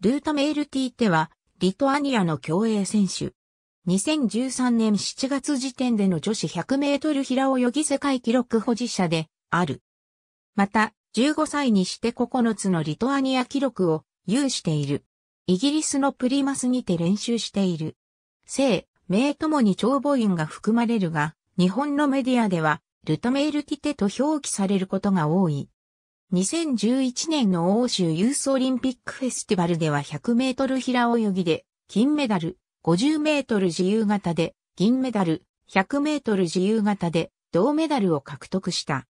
ルータメールティーテは、リトアニアの競泳選手。2013年7月時点での女子100メートル平泳ぎ世界記録保持者である。また、15歳にして9つのリトアニア記録を有している。イギリスのプリマスにて練習している。性、名ともに長母音が含まれるが、日本のメディアでは、ルトメールティテと表記されることが多い。2011年の欧州ユースオリンピックフェスティバルでは100メートル平泳ぎで金メダル、50メートル自由形で銀メダル、100メートル自由形で銅メダルを獲得した。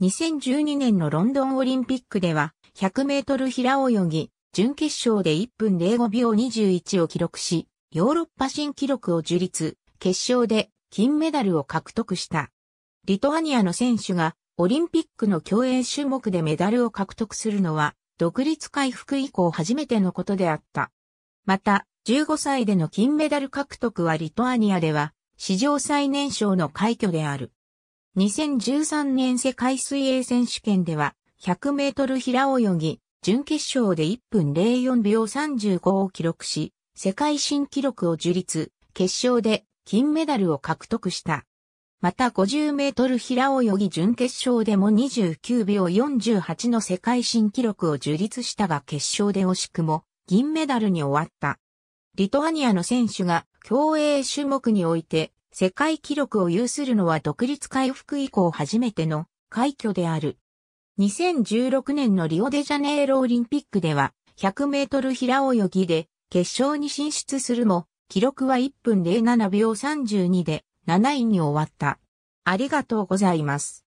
2012年のロンドンオリンピックでは100メートル平泳ぎ、準決勝で1分05秒21を記録し、ヨーロッパ新記録を樹立、決勝で金メダルを獲得した。リトアニアの選手がオリンピックの競泳種目でメダルを獲得するのは、独立回復以降初めてのことであった。また、15歳での金メダル獲得はリトアニアでは、史上最年少の快挙である。2013年世界水泳選手権では、100メートル平泳ぎ、準決勝で1分04秒35を記録し、世界新記録を樹立、決勝で金メダルを獲得した。また50メートル平泳ぎ準決勝でも29秒48の世界新記録を樹立したが決勝で惜しくも銀メダルに終わった。リトアニアの選手が競泳種目において世界記録を有するのは独立回復以降初めての快挙である。2016年のリオデジャネイロオリンピックでは100メートル平泳ぎで決勝に進出するも記録は1分07秒32で7位に終わった。ありがとうございます。